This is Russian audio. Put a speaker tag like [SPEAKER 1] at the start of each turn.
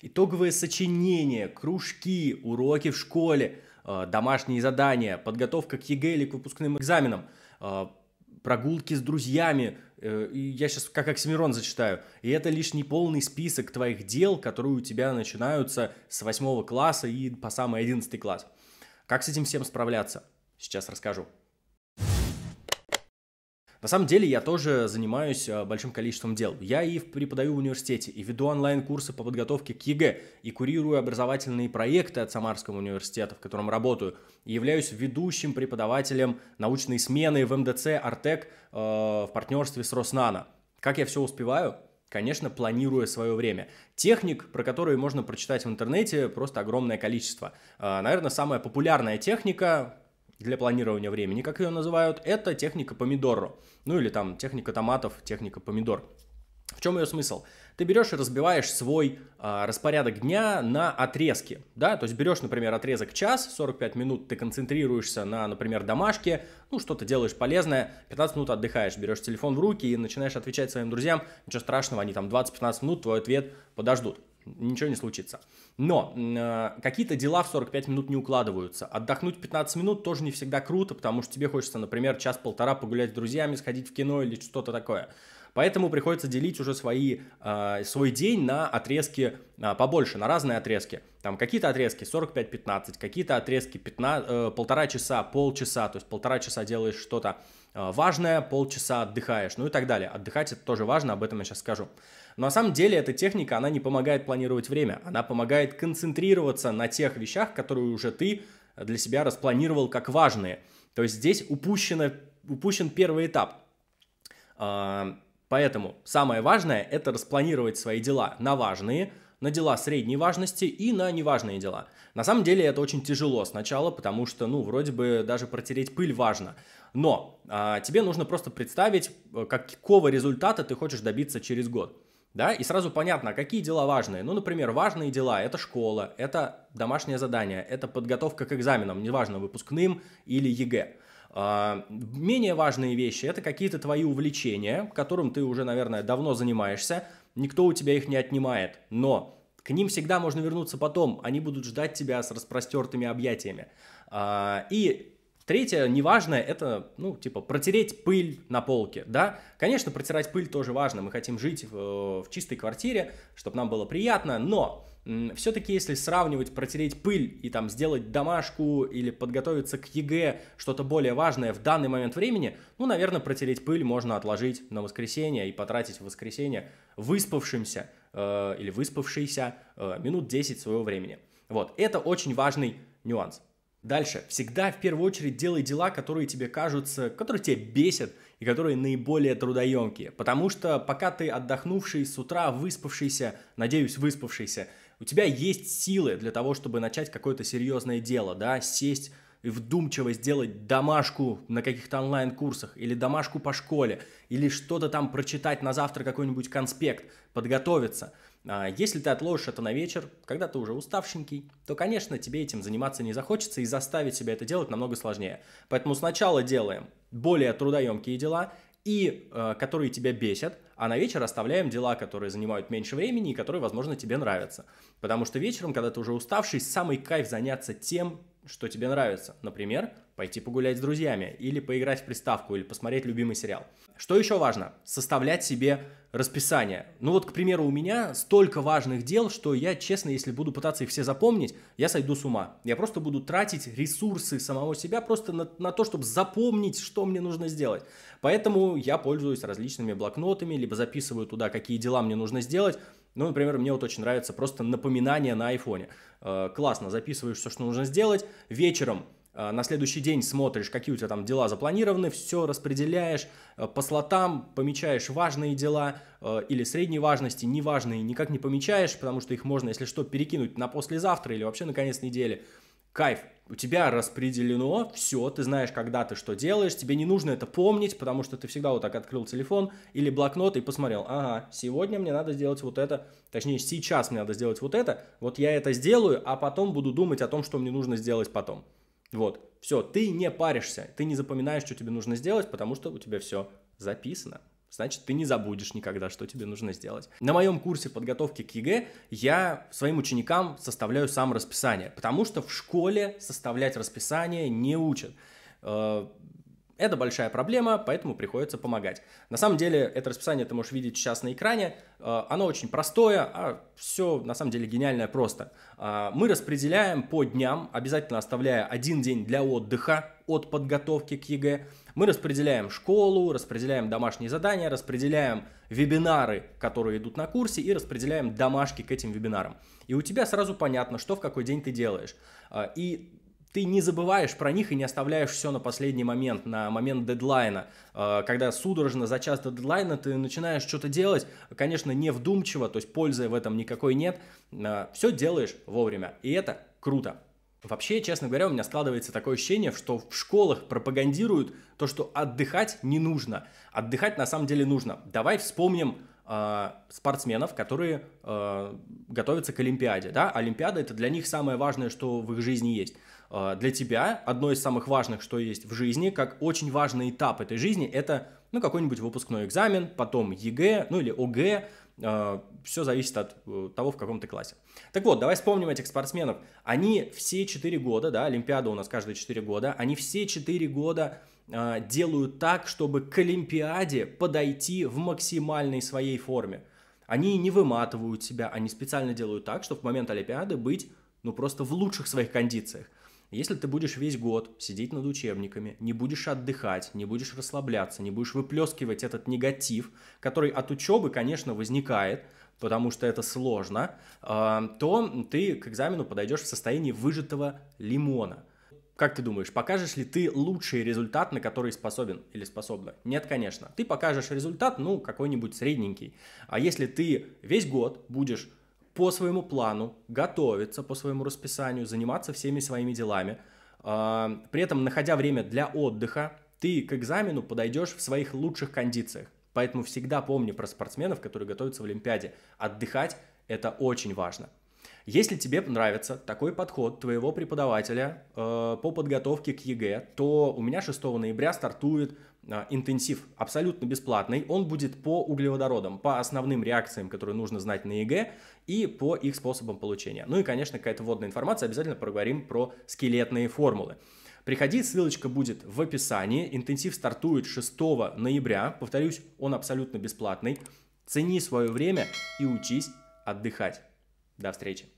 [SPEAKER 1] Итоговые сочинения, кружки, уроки в школе, э, домашние задания, подготовка к ЕГЭ или к выпускным экзаменам, э, прогулки с друзьями. Э, я сейчас как Оксимирон зачитаю. И это лишь не полный список твоих дел, которые у тебя начинаются с 8 класса и по самый 11 класс. Как с этим всем справляться? Сейчас расскажу. На самом деле я тоже занимаюсь а, большим количеством дел. Я и преподаю в университете, и веду онлайн-курсы по подготовке к ЕГЭ, и курирую образовательные проекты от Самарского университета, в котором работаю, и являюсь ведущим преподавателем научной смены в МДЦ «Артек» э, в партнерстве с «Роснано». Как я все успеваю? конечно, планируя свое время. Техник, про которые можно прочитать в интернете, просто огромное количество. А, Наверное, самая популярная техника, для планирования времени, как ее называют, это техника помидоро. Ну или там техника томатов, техника помидор. В чем ее смысл? Ты берешь и разбиваешь свой а, распорядок дня на отрезки, да, то есть берешь, например, отрезок час, 45 минут ты концентрируешься на, например, домашке, ну, что-то делаешь полезное, 15 минут отдыхаешь, берешь телефон в руки и начинаешь отвечать своим друзьям, ничего страшного, они там 20-15 минут твой ответ подождут ничего не случится. Но э, какие-то дела в 45 минут не укладываются. Отдохнуть 15 минут тоже не всегда круто, потому что тебе хочется, например, час-полтора погулять с друзьями, сходить в кино или что-то такое. Поэтому приходится делить уже свои, э, свой день на отрезки э, побольше, на разные отрезки. Там какие-то отрезки 45-15, какие-то отрезки 15, э, полтора часа, полчаса. То есть полтора часа делаешь что-то а, важное, полчаса отдыхаешь, ну и так далее. Отдыхать это тоже важно, об этом я сейчас скажу. Но на самом деле эта техника, она не помогает планировать время, она помогает концентрироваться на тех вещах, которые уже ты для себя распланировал как важные. То есть здесь упущено, упущен первый этап Поэтому самое важное – это распланировать свои дела на важные, на дела средней важности и на неважные дела. На самом деле это очень тяжело сначала, потому что, ну, вроде бы даже протереть пыль важно. Но а, тебе нужно просто представить, э, какого результата ты хочешь добиться через год. Да, и сразу понятно, какие дела важные. Ну, например, важные дела – это школа, это домашнее задание, это подготовка к экзаменам, неважно, выпускным или ЕГЭ – а, менее важные вещи – это какие-то твои увлечения, которым ты уже, наверное, давно занимаешься, никто у тебя их не отнимает, но к ним всегда можно вернуться потом, они будут ждать тебя с распростертыми объятиями. А, и Третье, неважное, это, ну, типа, протереть пыль на полке, да. Конечно, протирать пыль тоже важно, мы хотим жить в, в чистой квартире, чтобы нам было приятно, но все-таки, если сравнивать, протереть пыль и там сделать домашку или подготовиться к ЕГЭ, что-то более важное в данный момент времени, ну, наверное, протереть пыль можно отложить на воскресенье и потратить в воскресенье выспавшимся э, или выспавшийся э, минут 10 своего времени. Вот, это очень важный нюанс. Дальше. Всегда в первую очередь делай дела, которые тебе кажутся, которые тебя бесят и которые наиболее трудоемкие. Потому что пока ты отдохнувший с утра, выспавшийся, надеюсь, выспавшийся, у тебя есть силы для того, чтобы начать какое-то серьезное дело, да, сесть вдумчиво сделать домашку на каких-то онлайн-курсах или домашку по школе, или что-то там прочитать на завтра какой-нибудь конспект, подготовиться. А если ты отложишь это на вечер, когда ты уже уставшенький, то, конечно, тебе этим заниматься не захочется и заставить себя это делать намного сложнее. Поэтому сначала делаем более трудоемкие дела, и э, которые тебя бесят, а на вечер оставляем дела, которые занимают меньше времени и которые, возможно, тебе нравятся. Потому что вечером, когда ты уже уставший, самый кайф заняться тем, что тебе нравится. Например, пойти погулять с друзьями, или поиграть в приставку, или посмотреть любимый сериал. Что еще важно? Составлять себе расписание. Ну вот, к примеру, у меня столько важных дел, что я, честно, если буду пытаться их все запомнить, я сойду с ума. Я просто буду тратить ресурсы самого себя просто на, на то, чтобы запомнить, что мне нужно сделать. Поэтому я пользуюсь различными блокнотами, либо записываю туда, какие дела мне нужно сделать, ну, например, мне вот очень нравится просто напоминание на айфоне. Э, классно, записываешь все, что нужно сделать. Вечером э, на следующий день смотришь, какие у тебя там дела запланированы, все распределяешь э, по слотам, помечаешь важные дела или средней важности, неважные никак не помечаешь, потому что их можно, если что, перекинуть на послезавтра или вообще на конец недели кайф, у тебя распределено все, ты знаешь, когда ты что делаешь, тебе не нужно это помнить, потому что ты всегда вот так открыл телефон или блокнот и посмотрел, ага, сегодня мне надо сделать вот это, точнее, сейчас мне надо сделать вот это, вот я это сделаю, а потом буду думать о том, что мне нужно сделать потом. Вот, все, ты не паришься, ты не запоминаешь, что тебе нужно сделать, потому что у тебя все записано. Значит, ты не забудешь никогда, что тебе нужно сделать. На моем курсе подготовки к ЕГЭ я своим ученикам составляю сам расписание, потому что в школе составлять расписание не учат э, это большая проблема, поэтому приходится помогать. На самом деле, это расписание ты можешь видеть сейчас на экране. Э, оно очень простое, а все на самом деле гениальное просто. Э, мы распределяем по дням, обязательно оставляя один день для отдыха от подготовки к ЕГЭ. Мы распределяем школу, распределяем домашние задания, распределяем вебинары, которые идут на курсе, и распределяем домашки к этим вебинарам. И у тебя сразу понятно, что в какой день ты делаешь. Э, и ты не забываешь про них и не оставляешь все на последний момент, на момент дедлайна. А, когда судорожно за час до дедлайна ты начинаешь что-то делать, конечно, не вдумчиво, то есть пользы в этом никакой нет, а, все делаешь вовремя, и это круто. Вообще, честно говоря, у меня складывается такое ощущение, что в школах пропагандируют то, что отдыхать не нужно. Отдыхать на самом деле нужно. Давай вспомним а, спортсменов, которые э, готовятся к Олимпиаде. Да? Олимпиада это для них самое важное, что в их жизни есть. А, для тебя одно из самых важных, что есть в жизни, как очень важный этап этой жизни, это ну, какой-нибудь выпускной экзамен, потом ЕГЭ, ну или ОГЭ, а, все зависит от э, того, в каком ты классе. Так вот, давай вспомним этих спортсменов. Они все 4 года, да, Олимпиада у нас каждые 4 года, они все 4 года э, делают так, чтобы к Олимпиаде подойти в максимальной своей форме. Они не выматывают себя, они специально делают так, чтобы в момент Олимпиады быть, ну, просто в лучших своих кондициях. Если ты будешь весь год сидеть над учебниками, не будешь отдыхать, не будешь расслабляться, не будешь выплескивать этот негатив, который от учебы, конечно, возникает, потому что это сложно, а, то ты к экзамену подойдешь в состоянии выжатого лимона. Как ты думаешь, покажешь ли ты лучший результат, на который способен или способна? Нет, конечно. Ты покажешь результат, ну, какой-нибудь средненький. А если ты весь год будешь по своему плану, готовиться по своему расписанию, заниматься всеми своими делами, а, при этом находя время для отдыха, ты к экзамену подойдешь в своих лучших кондициях. Поэтому всегда помни про спортсменов, которые готовятся в Олимпиаде. Отдыхать – это очень важно. Если тебе нравится такой подход твоего преподавателя э, по подготовке к ЕГЭ, то у меня 6 ноября стартует Э, интенсив абсолютно бесплатный. Он будет по углеводородам, по основным реакциям, которые нужно знать на ЕГЭ, и по их способам получения. Ну и, конечно, какая-то вводная информация. Обязательно проговорим про скелетные формулы. Приходи, ссылочка будет в описании. Интенсив стартует 6 ноября. Повторюсь, он абсолютно бесплатный. Цени свое время и учись отдыхать. До встречи.